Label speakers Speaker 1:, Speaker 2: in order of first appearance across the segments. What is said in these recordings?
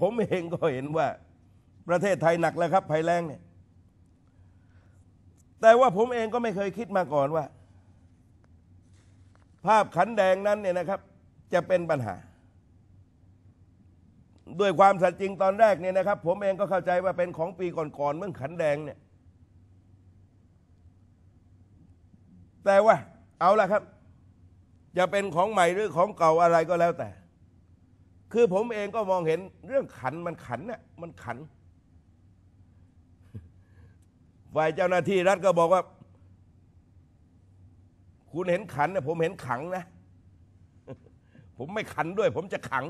Speaker 1: ผมเองก็เห็นว่าประเทศไทยหนักแล้วครับภัยแรงเนี่ย แต่ว่าผมเองก็ไม่เคยคิดมาก่อนว่า ภาพขันแดงนั้นเนี่ยนะครับ จะเป็นปัญหา ด้วยความสัจจริงตอนแรกเนี่ยนะครับ ผมเองก็เข้าใจว่าเป็นของปีก่อนๆเมื่อขันแดงเนี่ย แต่ว่าเอาละครับ จะเป็นของใหม่หรือของเก่าอะไรก็แล้วแต่คือผมเองก็มองเห็นเรื่องขัน มันขันเนี่ยมันขัน ฝ่ายเจ้าหน้าที่รัฐก็บอกว่า คุณเห็นขันเนี่ยผมเห็นขังนะ ผมไม่ขันด้วย ผมจะขัง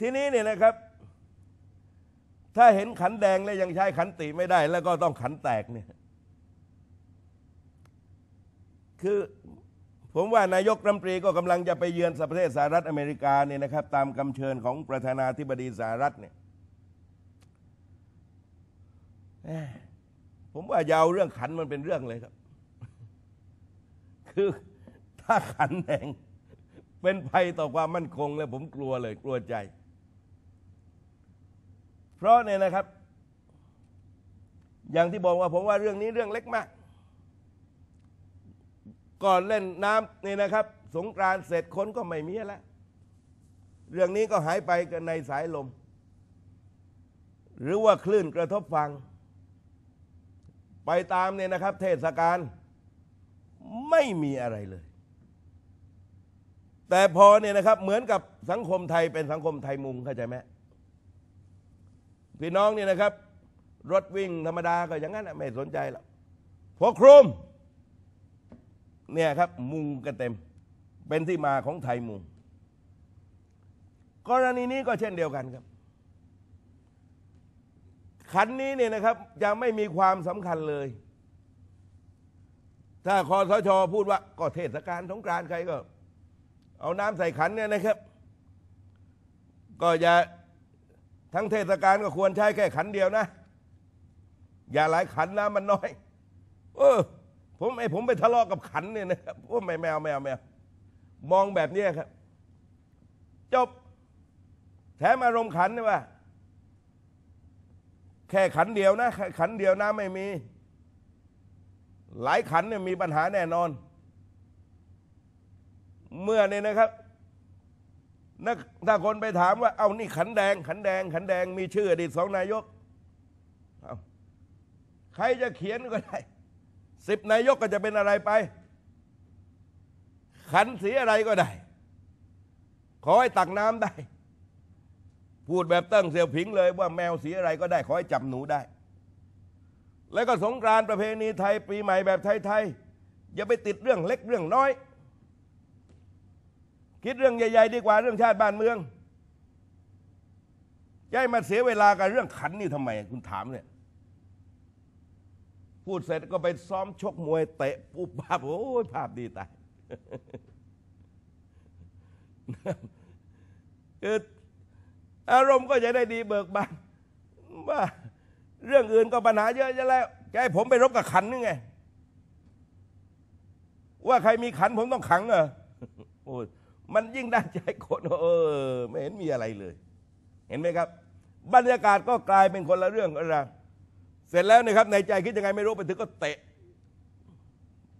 Speaker 1: ทีนี้เนี่ยนะครับ ถ้าเห็นขันแดงแล้วยังใช้ขันติไม่ได้แล้วก็ต้องขันแตกเนี่ยคือผมว่านายกรัมปรีก็กำลังจะไปเยือนสประเทศสหรัฐอเมริกาเนี่ยนะครับ ตามคำเชิญของประธานาธิบดีสหรัฐเนี่ยผมว่ายาวเรื่องขันมันเป็นเรื่องเลยครับ คือถ้าขันแดงเป็นภัยต่อความมั่นคง แล้วผมกลัวเลยกลัวใจ เพราะเนี่ยนะครับ อย่างที่บอกว่าผมว่าเรื่องนี้เรื่องเล็กมากก่อนเล่นน้ำนี่นะครับ สงกรานเสร็จคนก็ไม่มีแล้ว เรื่องนี้ก็หายไปกันในสายลม หรือว่าคลื่นกระทบฟัง ไปตามเนี่ยนะครับ เทศกาลไม่มีอะไรเลย แต่พอเนี่ยนะครับเหมือนกับสังคมไทยเป็นสังคมไทยมุงเข้าใจไหมพี่น้องเนี่ยนะครับ รถวิ่งธรรมดาก็อย่างนั้นไม่สนใจหรอกพอครุมเนี่ยครับมุงกันเต็ม เป็นที่มาของไทยมุง กรณีนี้ก็เช่นเดียวกันครับ ขันนี้เนี่ยนะครับ ยังไม่มีความสำคัญเลย ถ้าคอสชอพูดว่า ก็เทศกาลสงกรานต์ใครก็ เอาน้ำใส่ขันเนี่ยนะครับ ก็อย่าทั้งเทศกาลก็ควรใช้แค่ขันเดียวนะ อย่าหลายขันนะมันน้อย เออผมไอ้ผมไปทะเลาะกับขันเนี่ยนะครับว่าไม่แมวแมวแมวมองแบบนี้ครับ จบ แถมอารมณ์ขันนะว่าแค่ขันเดียวนะ ขันเดียวนะไม่มี หลายขันเนี่ยมีปัญหาแน่นอน เมื่อเนี่ยนะครับนักถ้าคนไปถามว่า เอานี่ขันแดง ขันแดง ขันแดงมีชื่ออดีตสองนายกใครจะเขียนก็ได้สิบนายกก็จะเป็นอะไรไป ขันสีอะไรก็ได้ ขอให้ตักน้ำได้ พูดแบบตั้งเสียวผิงเลยว่าแมวสีอะไรก็ได้ขอให้จับหนูได้ แล้วก็สงกรานประเพณีไทย ปีใหม่แบบไทยๆอย่าไปติดเรื่องเล็กเรื่องน้อย คิดเรื่องใหญ่ๆดีกว่าเรื่องชาติบ้านเมืองย้ายมาเสียเวลากับเรื่องขันนี่ทำไม คุณถามเนี่ยพูดเสร็จก็ไปซ้อมชกมวยเตะปุ๊บภาพโอ้ยภาพดีตายคืออารมณ์ก็จะได้ดีเบิกบานว่าเรื่องอื่นก็ปัญหาเยอะยะแล้วจะให้ผมไปรบกับขันนี่ไง ว่าใครมีขันผมต้องขังเหรอโอ้มันยิ่งได้ใจคนเออไม่เห็นมีอะไรเลย เห็นไหมครับ บรรยากาศก็กลายเป็นคนละเรื่องกันลวเสร็จแล้วนะครับในใจคิดยังไงไม่รู้ไปถึงก็เตะ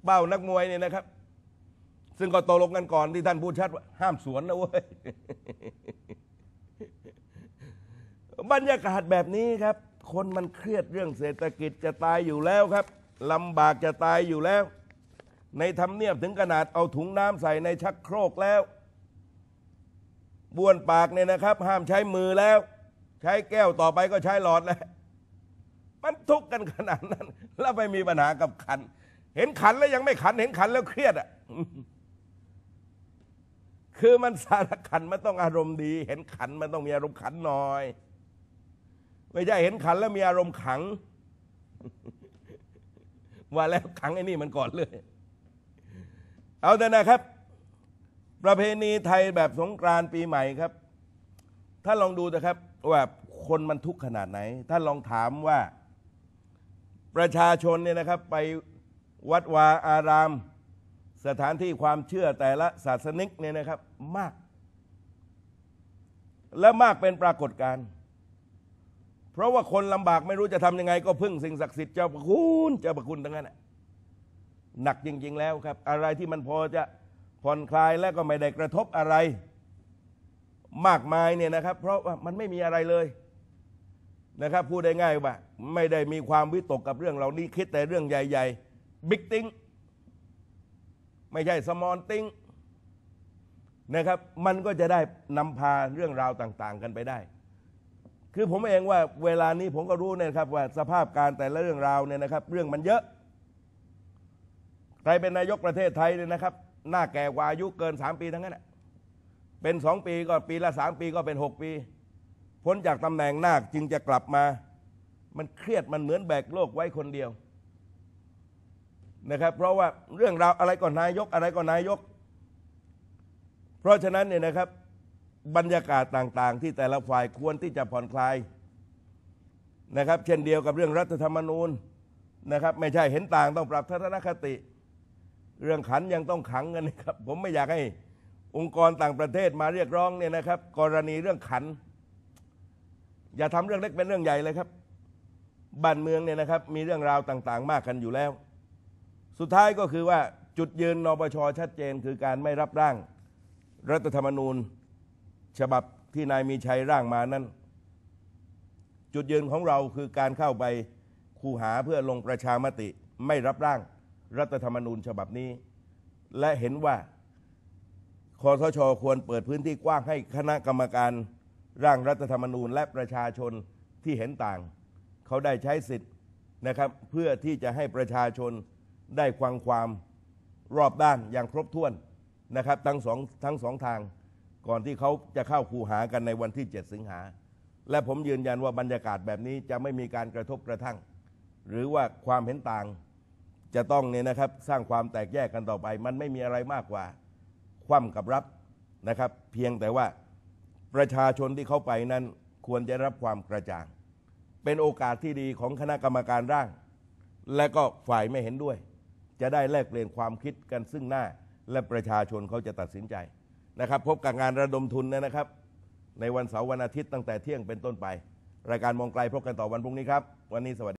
Speaker 1: เป้านักมวยเนี่ยนะครับ ซึ่งก็ตกลงกันก่อนที่ท่านพูดชัดว่า ห้ามสวนนะเว้ย บรรยากาศแบบนี้ครับ คนมันเครียดเรื่องเศรษฐกิจจะตายอยู่แล้วครับลำบากจะตายอยู่แล้ว ในทำเนียบถึงขนาดเอาถุงน้ำใส่ในชักโครกแล้วบ้วนปากเนี่ยนะครับ ห้ามใช้มือแล้ว ใช้แก้วต่อไปก็ใช้หลอดแล้วมันทุกข์กันขนาดนั้น แล้วไปมีปัญหากับขัน เห็นขันแล้วยังไม่ขัน เห็นขันแล้วเครียดอ่ะคือมันสารขันมันต้องอารมณ์ดี เห็นขันมันต้องมีอารมณ์ขันหน่อย ไม่ใช่เห็นขัน แล้วมีอารมณ์ขังว่าแล้วขังไอ้นี่มันก่อนเลย เอาแต่นะครับ ประเพณีไทยแบบสงกรานต์ปีใหม่ครับ ถ้าลองดูนะครับ ว่าคนมันทุกข์ขนาดไหน ถ้าลองถามว่าประชาชนเนี่ยนะครับ ไปวัดวาอาราม สถานที่ความเชื่อแต่ละศาสนิกเนี่ยนะครับมาก และมากเป็นปรากฏการณ์เพราะว่าคนลำบากไม่รู้จะทำยังไง ก็พึ่งสิ่งศักดิ์สิทธิ์เจ้าประคุณเจ้าประคุณทั้งนั้นหนักจริงๆแล้วครับ อะไรที่มันพอจะผ่อนคลายและก็ไม่ได้กระทบอะไร มากมายเนี่ยนะครับ เพราะว่ามันไม่มีอะไรเลยนะครับพูดได้ง่ายว่า ไม่ได้มีความวิตกกับเรื่องเหล่านี้คิดแต่เรื่องใหญ่ๆบิ๊กติ้งไม่ใช่สมอลติ้งนะครับ มันก็จะได้นำพาเรื่องราวต่างๆกันไปได้ คือผมเองว่าเวลานี้ผมก็รู้นะครับว่าสภาพการแต่ละเรื่องราวเนี่ยนะครับ เรื่องมันเยอะ ใครเป็นนายกประเทศไทยเนี่ยนะครับ หน้าแก่กว่าอายุเกินสามปีทั้งนั้นเป็นสองปีก็ปีละสามปีก็เป็นหกปีพ้นจากตำแหน่งนาคจึงจะกลับมา มันเครียดมันเหมือนแบกโลกไว้คนเดียวนะครับ เพราะว่าเรื่องราวอะไรก็นายกอะไรก็นายก เพราะฉะนั้นเนี่ยนะครับ บรรยากาศต่างๆ ที่แต่ละฝ่ายควรที่จะผ่อนคลายนะครับ เช่นเดียวกับเรื่องรัฐธรรมนูญนะครับ ไม่ใช่เห็นต่างต้องปรับทัศนคติ เรื่องขันยังต้องขังกันนะครับ ผมไม่อยากให้องค์กรต่างประเทศมาเรียกร้องเนี่ยนะครับ กรณีเรื่องขันอย่าทำเรื่องเล็กเป็นเรื่องใหญ่เลยครับบ้านเมืองเนี่ยนะครับมีเรื่องราวต่างๆมากกันอยู่แล้ว สุดท้ายก็คือว่าจุดยืนนปชชัดเจนคือการไม่รับร่างรัฐธรรมนูญฉบับที่นายมีชัยร่างมานั้นจุดยืนของเราคือการเข้าไปคูหาเพื่อลงประชามติ ไม่รับร่างรัฐธรรมนูญฉบับนี้ และเห็นว่าคอสชควรเปิดพื้นที่กว้างให้คณะกรรมการร่างรัฐธรรมนูญและประชาชนที่เห็นต่าง เขาได้ใช้สิทธิ์นะครับ เพื่อที่จะให้ประชาชนได้ควังความรอบด้านอย่างครบถ้วนนะครับทั้งสองทั้งสองทางก่อนที่เขาจะเข้าคูหากันในวันที่ 7สิงหา และผมยืนยันว่าบรรยากาศแบบนี้จะไม่มีการกระทบกระทั่ง หรือว่าความเห็นต่างจะต้องเนี่ยนะครับสร้างความแตกแยกกันต่อไป มันไม่มีอะไรมากกว่า คว่ำกับรับนะครับ เพียงแต่ว่าประชาชนที่เข้าไปนั้นควรจะรับความกระจ่าง เป็นโอกาสที่ดีของคณะกรรมการร่าง และก็ฝ่ายไม่เห็นด้วย จะได้แลกเปลี่ยนความคิดกันซึ่งหน้า และประชาชนเขาจะตัดสินใจนะครับ พบกับงานระดมทุนนะครับ ในวันเสาร์วันอาทิตย์ตั้งแต่เที่ยงเป็นต้นไป รายการมองไกลพบกันต่อวันพรุ่งนี้ครับ วันนี้สวัสดี